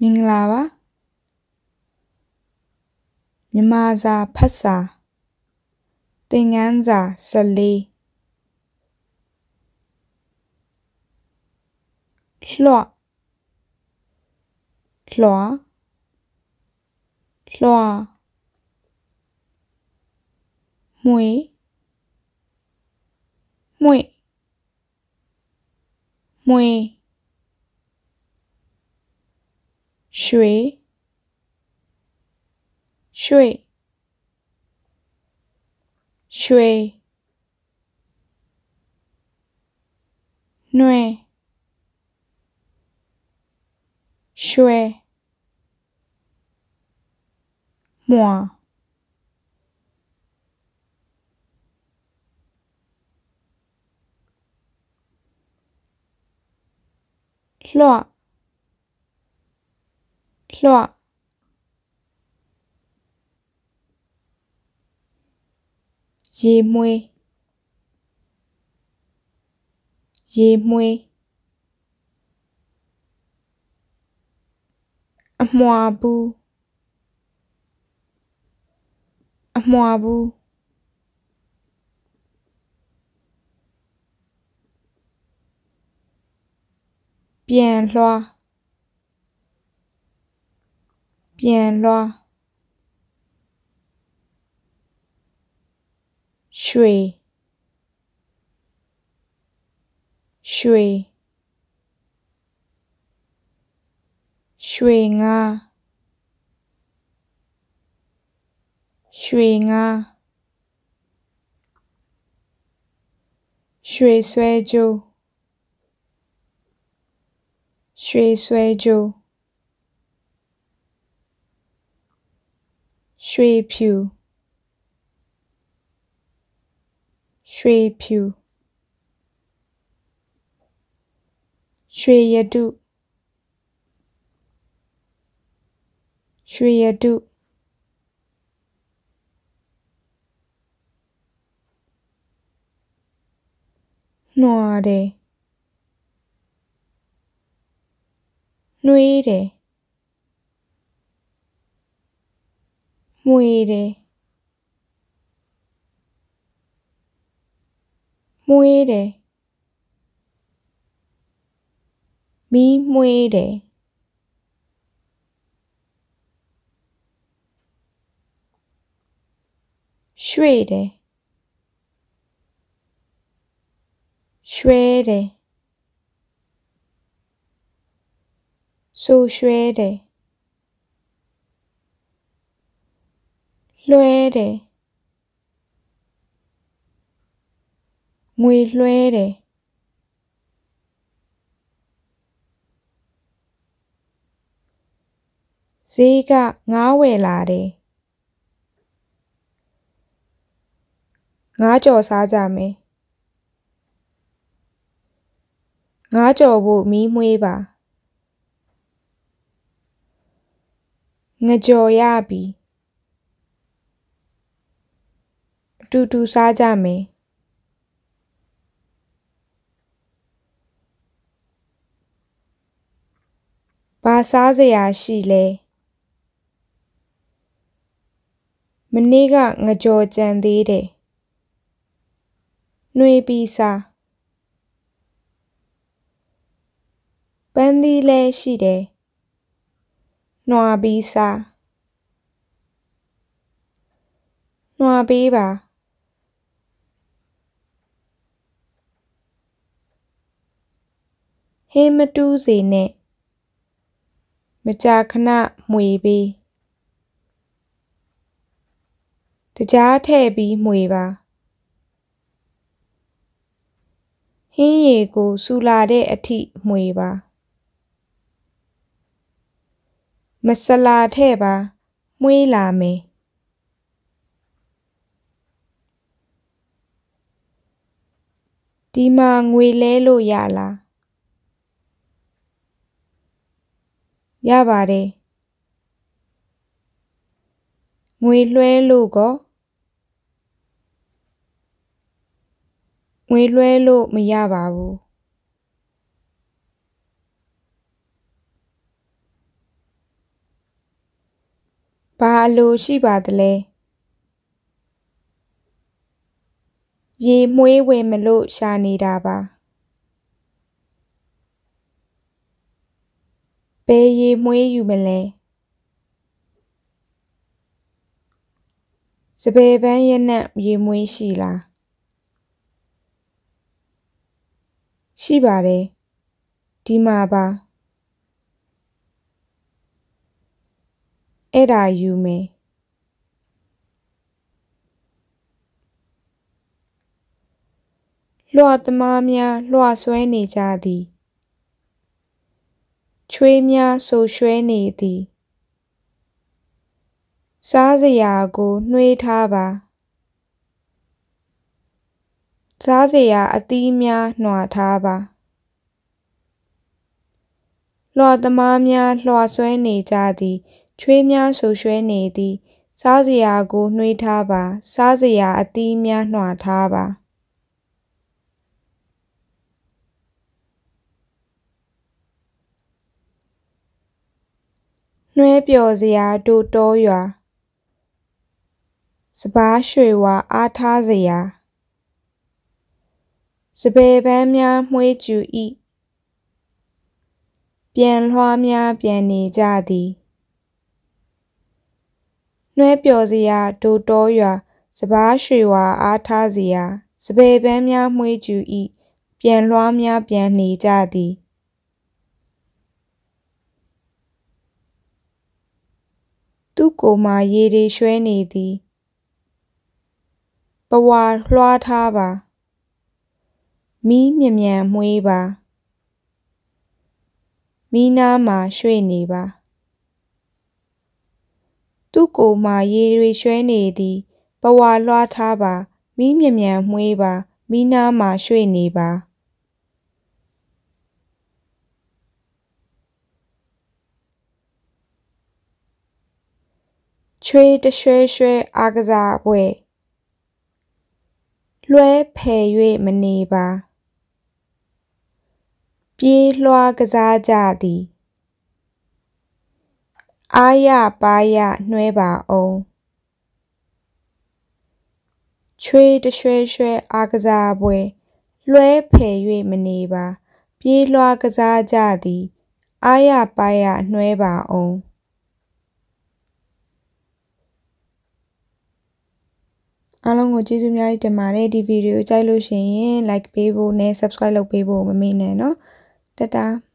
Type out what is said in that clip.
မင်္ဂလာပါမြန်မာစာဖတ်စာသင်ခန်းစာ14လွှတ်လွှာလွှာမွေမွေမွေ Shui. Shui. Shui. Nue. Shui. Moi. Loa lọa dê muê dê muê moa bu moa bu bien loa 变咯，水水水啊，水啊，水水就，水水就。ရွှေဖြူရွှေဖြူရွှေရတုရွှေရတုနှွာတယ်နှွေးတယ် muere muere mi muere suere suere su suere လွှဲတယ်ငွေလွှဲတယ်ဈေးကငားဝယ်လာတယ်ငားကြော်စားကြမယ်ငားကြော်ဖို့မီးမွေးပါငကြော်ရပြီအတူတူစားကြမယ်ဘာစားစရာရှိလဲမနေ့ကငကြောကြံသေးတယ်နှွေပြီးစားပန်းသီးလည်းရှိတယ်။နှွာပြီးစားနှွာပေးပါဟင်းမတူးစေနဲ့မကြာခဏမှွေပေးတကြားထည့်ပြီးမှွေပါဟင်းရည်ကိုဆူလာတဲ့အထိမှွေပါမဆလာထဲ့ပါမှွေးလာမယ်ဒီမှာငွေလဲလို့ရလားရပါတယ်။ငွေလွှဲလို့ကောငွေလွှဲလို့မရပါဘူး။ဘာလို့ရှိပါသလဲ။ရေမွေးဝင်မလို့ရှာနေတာပါ။ဘယ်ရေမွေးယူမလဲစပယ်ပန်းရနံ့ရေမွေးရှိလားရှိပါတယ်ဒီမှာပါအဲ့ဒါယူမယ်လွှတ်သမားများလွှတ်ဆွဲနေကြသည်ချွေးများဆူရွှဲနေသည် စားစရာကိုနှွေးထားပါ စားစရာအသီးများနှွာထားပါလွှာသမားများလွှာဆွဲနေကြသည်ချွေးများဆူရွှဲနေသည်စားစရာကိုနှွေးထားပါစားစရာအသီးများနှွာထားပါနှွဲပျော်စရာတို့တောရွာ စပားရွှေဝါအားထားစရာစပယ်ပန်းများမှွေးကျူဤပြန်လွှားများပြန်နေကြသည်နှွဲပျော်စရာတို့တောရွာ စပားရွှေဝါအားထားစရာစပယ်ပန်းများမှွေးကျူဤပြန်လွှားများပြန်နေကြသည်သူ့ကိုယ်မှာရေတွေရွှဲနေသည်ပဝါလွှားထားပါမီးမြ мян မွှေးပါမီးနားမှာရွှေ့နေပါသူ့ကိုယ်မှာရေတွေရွှဲနေသည်ပဝါလွှားထားပါမီးမြ мян မွှေးပါမီးနားမှာရွှေ့နေပါချွေးတရွှဲရွှဲအားကစားပွဲလွှဲဖယ်၍မနေပါ ပြေးလွှားကစားကြသည်အာရပါရနှွဲပါအောင်ချွေးတရွှဲရွှဲအားကစားပွဲလွှဲဖယ်၍မနေပါ ပြေးလွှားကစားကြသည်အာရပါရနှွဲပါအောင်အားလုံးကိုကျေးဇူးများကြီးတင်ပါတယ်ဒီဗီဒီယိုကြိုက်လို့ရှိရင် like ပေးဖို့နဲ့ subscribe လုပ်ပေးဖို့မမေ့နဲ့เนาะတတား